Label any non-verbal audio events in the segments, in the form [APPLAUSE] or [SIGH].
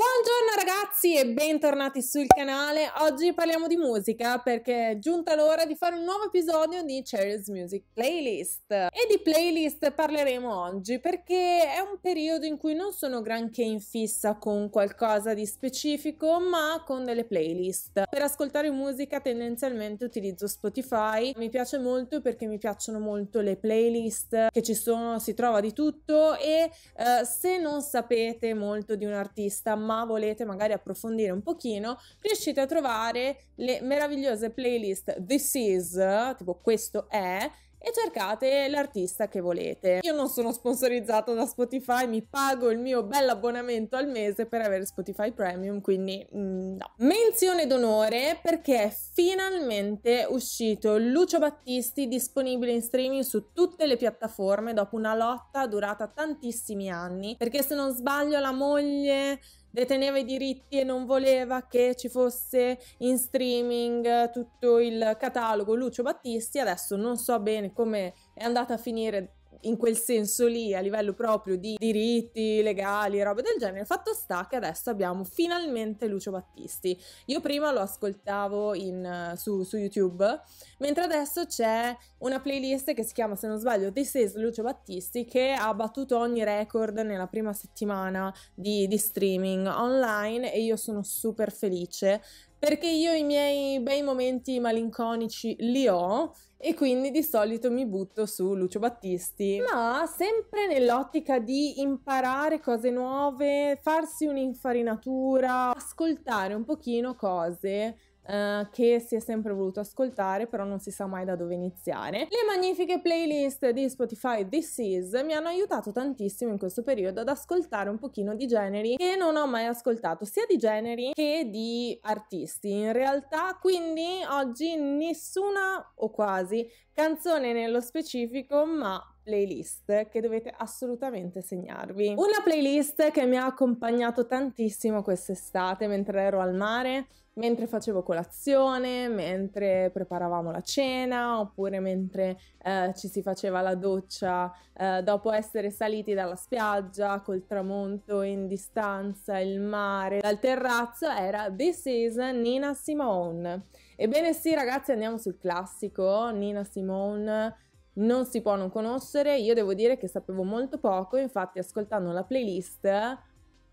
Buongiorno ragazzi e bentornati sul canale. Oggi parliamo di musica perché è giunta l'ora di fare un nuovo episodio di Cherry's Music Playlist. E di playlist parleremo oggi perché è un periodo in cui non sono granché in fissa con qualcosa di specifico, ma con delle playlist. Per ascoltare musica tendenzialmente utilizzo Spotify. Mi piace molto perché mi piacciono molto le playlist che ci sono, si trova di tutto e eh, se non sapete molto di un artista, ma volete magari approfondire un pochino, riuscite a trovare le meravigliose playlist This Is, tipo questo è, e cercate l'artista che volete. Io non sono sponsorizzata da Spotify, mi pago il mio bel abbonamento al mese per avere Spotify Premium, quindi mm, no. Menzione d'onore perché è finalmente uscito Lucio Battisti disponibile in streaming su tutte le piattaforme dopo una lotta durata tantissimi anni, perché se non sbaglio la moglie deteneva i diritti e non voleva che ci fosse in streaming eh, tutto il catalogo Lucio Battisti. Adesso non so bene come è andata a finire in quel senso lì a livello proprio di diritti legali e robe del genere. Fatto sta che adesso abbiamo finalmente Lucio Battisti. Io prima lo ascoltavo in, eh, su, su, YouTube, mentre adesso c'è una playlist che si chiama, se non sbaglio, This is Lucio Battisti che ha battuto ogni record nella prima settimana di, di streaming online e io sono super felice perché io i miei bei momenti malinconici li ho e quindi di solito mi butto su Lucio Battisti, ma sempre nell'ottica di imparare cose nuove, farsi un'infarinatura, ascoltare un pochino cose eh, che si è sempre voluto ascoltare, però non si sa mai da dove iniziare. Le magnifiche playlist di Spotify This Is mi hanno aiutato tantissimo in questo periodo ad ascoltare un pochino di generi che non ho mai ascoltato, sia di generi che di artisti in realtà, quindi oggi nessuna o quasi canzone nello specifico, ma playlist che dovete assolutamente segnarvi. Una playlist che mi ha accompagnato tantissimo quest'estate mentre ero al mare, mentre facevo colazione, mentre preparavamo la cena oppure mentre eh, ci si faceva la doccia eh, dopo essere saliti dalla spiaggia col tramonto in distanza, il mare, dal terrazzo era This is Nina Simone. Ebbene sì ragazzi andiamo sul classico, Nina Simone non si può non conoscere. Io devo dire che sapevo molto poco, infatti ascoltando la playlist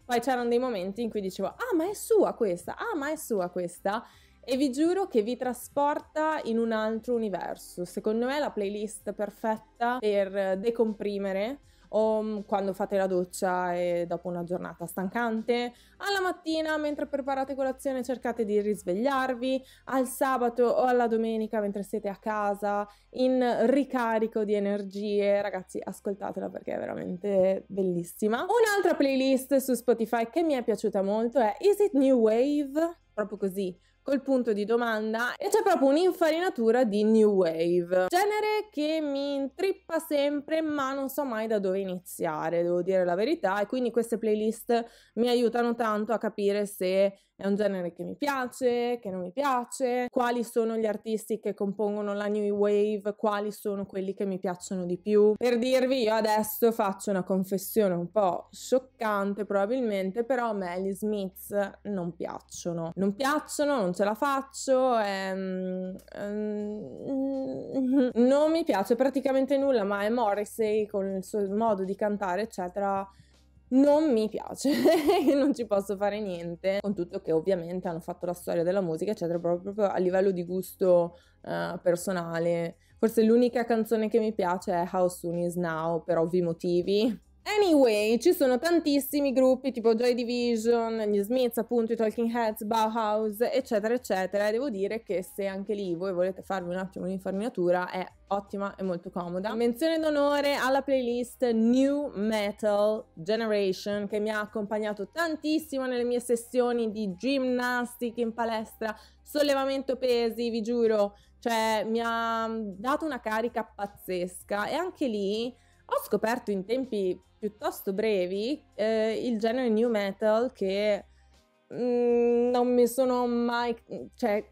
poi c'erano dei momenti in cui dicevo "Ah, ma è sua questa! Ah, ma è sua questa!" e vi giuro che vi trasporta in un altro universo. Secondo me è la playlist perfetta per decomprimere o mm, quando fate la doccia e dopo una giornata stancante, alla mattina mentre preparate colazione cercate di risvegliarvi, al sabato o alla domenica mentre siete a casa in ricarico di energie, ragazzi ascoltatela perché è veramente bellissima. Un'altra playlist su Spotify che mi è piaciuta molto è Is It New Wave? Proprio così, col punto di domanda e c'è proprio un'infarinatura di new wave, genere che mi intrippa sempre ma non so mai da dove iniziare, devo dire la verità e quindi queste playlist mi aiutano tanto a capire se è un genere che mi piace, che non mi piace, quali sono gli artisti che compongono la new wave, quali sono quelli che mi piacciono di più. Per dirvi, io adesso faccio una confessione un po' scioccante probabilmente, però a me gli Smiths non piacciono. Non piacciono, non ce la faccio, ehm, ehm [LAUGHS] non mi piace praticamente nulla, ma è Morrissey con il suo modo di cantare, eccetera non mi piace, [LAUGHS] non ci posso fare niente, con tutto che ovviamente hanno fatto la storia della musica, eccetera, proprio, proprio a livello di gusto uh, personale. Forse l'unica canzone che mi piace è How Soon Is Now, per ovvi motivi, Anyway, ci sono tantissimi gruppi tipo Joy Division, gli Smiths, appunto, i Talking Heads, Bauhaus, eccetera, eccetera. E devo dire che se anche lì voi volete farvi un attimo un'infarminatura, è ottima e molto comoda. Menzione d'onore alla playlist New Metal Generation che mi ha accompagnato tantissimo nelle mie sessioni di gymnastic in palestra, sollevamento pesi, vi giuro, cioè mi ha dato una carica pazzesca e anche lì ho scoperto in tempi piuttosto brevi eh, il genere new metal che mh, mm, non mi sono mai... cioè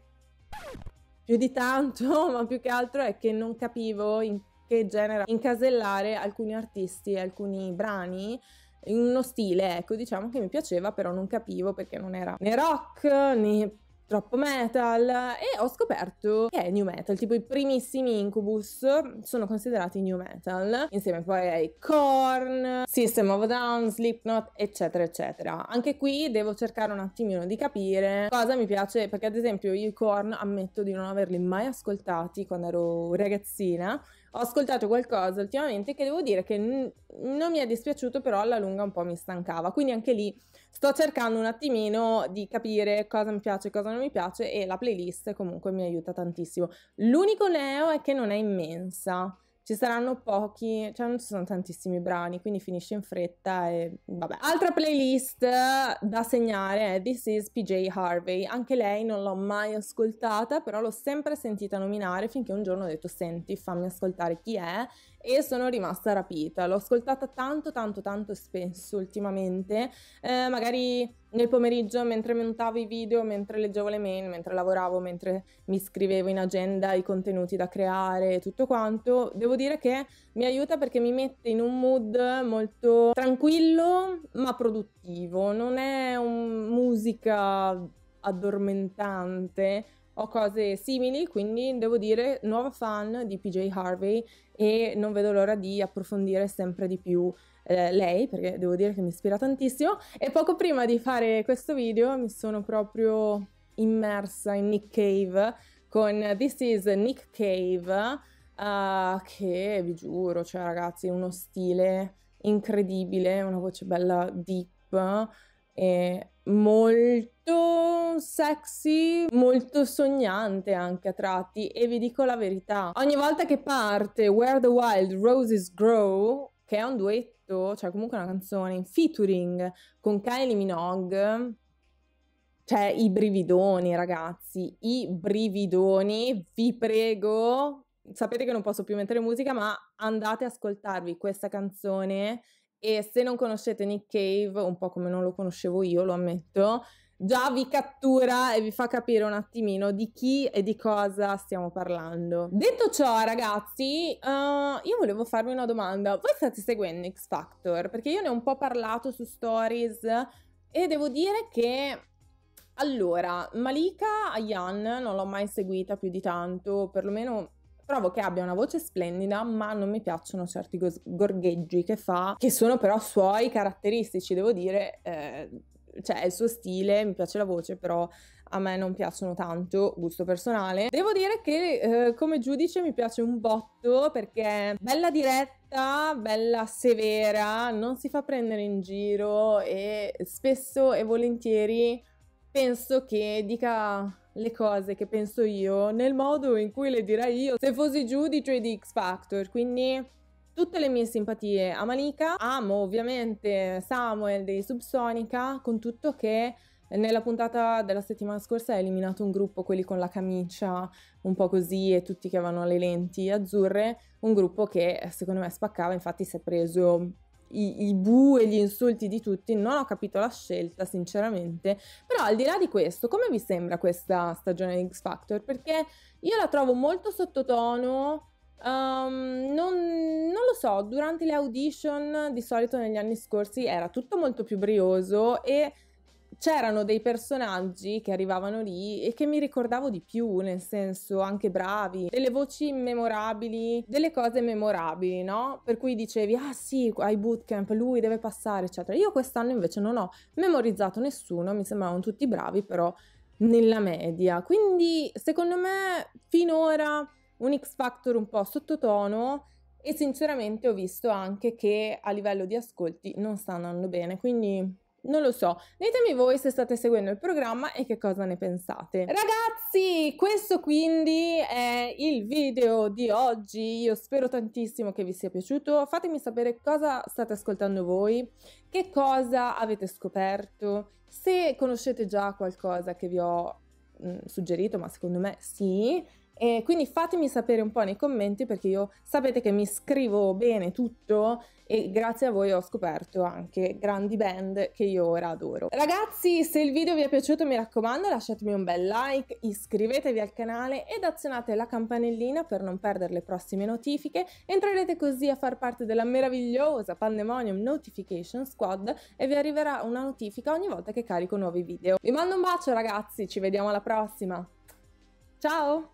più di tanto, [LAUGHS] ma più che altro è che non capivo in che genere incasellare alcuni artisti alcuni brani in uno stile, ecco, diciamo che mi piaceva, però non capivo perché non era né rock né troppo metal e ho scoperto che è new metal, tipo i primissimi Incubus sono considerati new metal, insieme poi ai Korn, System of Down, Slipknot, eccetera, eccetera. Anche qui devo cercare un attimino di capire cosa mi piace, perché ad esempio io i Korn ammetto di non averli mai ascoltati quando ero ragazzina, ho ascoltato qualcosa ultimamente che devo dire che n- non mi è dispiaciuto, però alla lunga un po' mi stancava. Quindi anche lì sto cercando un attimino di capire cosa mi piace e cosa non mi piace e la playlist comunque mi aiuta tantissimo. L'unico neo è che non è immensa ci saranno pochi, cioè non ci sono tantissimi brani, quindi finisce in fretta e vabbè. Altra playlist da segnare è This is PJ Harvey, anche lei non l'ho mai ascoltata, però l'ho sempre sentita nominare finché un giorno ho detto senti fammi ascoltare chi è e sono rimasta rapita. L'ho ascoltata tanto, tanto, tanto spesso ultimamente, eh, magari nel pomeriggio mentre montavo i video, mentre leggevo le mail, mentre lavoravo, mentre mi scrivevo in agenda i contenuti da creare e tutto quanto. Devo dire che mi aiuta perché mi mette in un mood molto tranquillo ma produttivo. Non è un musica addormentante, ho cose simili, quindi devo dire nuova fan di PJ Harvey e non vedo l'ora di approfondire sempre di più eh, lei perché devo dire che mi ispira tantissimo e poco prima di fare questo video mi sono proprio immersa in Nick Cave con This is Nick Cave uh, che vi giuro, cioè ragazzi, uno stile incredibile, una voce bella deep è molto sexy, molto sognante anche a tratti e vi dico la verità, ogni volta che parte Where the Wild Roses Grow, che è un duetto, cioè comunque una canzone in featuring con Kylie Minogue, cioè i brividoni ragazzi, i brividoni, vi prego, sapete che non posso più mettere musica, ma andate ad ascoltarvi questa canzone e se non conoscete Nick Cave, un po' come non lo conoscevo io, lo ammetto, già vi cattura e vi fa capire un attimino di chi e di cosa stiamo parlando. Detto ciò, ragazzi, uh, io volevo farvi una domanda. Voi state seguendo X Factor? Perché io ne ho un po' parlato su Stories e devo dire che allora, Malika Ayan non l'ho mai seguita più di tanto, perlomeno Trovo che abbia una voce splendida, ma non mi piacciono certi go- gorgheggi che fa, che sono però suoi caratteristici, devo dire. Eh, cioè, è il suo stile, mi piace la voce, però a me non piacciono tanto, gusto personale. Devo dire che eh, come giudice mi piace un botto perché è bella diretta, bella severa, non si fa prendere in giro e spesso e volentieri penso che dica le cose che penso io nel modo in cui le direi io se fossi giudice di X Factor. Quindi tutte le mie simpatie a Malika. Amo ovviamente Samuel dei Subsonica, con tutto che nella puntata della settimana scorsa ha eliminato un gruppo, quelli con la camicia un po' così e tutti che avevano le lenti azzurre, un gruppo che secondo me spaccava, infatti si è preso i, i bu e gli insulti di tutti, non ho capito la scelta sinceramente, però al di là di questo, come vi sembra questa stagione di X Factor? Perché io la trovo molto sottotono, Um, non, non, lo so, durante le audition di solito negli anni scorsi era tutto molto più brioso e c'erano dei personaggi che arrivavano lì e che mi ricordavo di più, nel senso anche bravi, delle voci immemorabili, delle cose memorabili, no? Per cui dicevi, ah sì, ai bootcamp lui deve passare, eccetera. Io quest'anno invece non ho memorizzato nessuno, mi sembravano tutti bravi, però nella media. Quindi secondo me finora un X Factor un po' sottotono. E sinceramente ho visto anche che a livello di ascolti non sta andando bene, quindi non lo so, ditemi voi se state seguendo il programma e che cosa ne pensate. Ragazzi, questo quindi è il video di oggi. Io spero tantissimo che vi sia piaciuto. Fatemi sapere cosa state ascoltando voi, che cosa avete scoperto, se conoscete già qualcosa che vi ho mh, mm, suggerito, ma secondo me sì e quindi fatemi sapere un po' nei commenti perché io sapete che mi scrivo bene tutto e grazie a voi ho scoperto anche grandi band che io ora adoro. Ragazzi, se il video vi è piaciuto mi raccomando lasciatemi un bel like, iscrivetevi al canale ed azionate la campanellina per non perdere le prossime notifiche. Entrerete così a far parte della meravigliosa Pandemonium Notification Squad e vi arriverà una notifica ogni volta che carico nuovi video. Vi mando un bacio ragazzi, ci vediamo alla prossima. Ciao!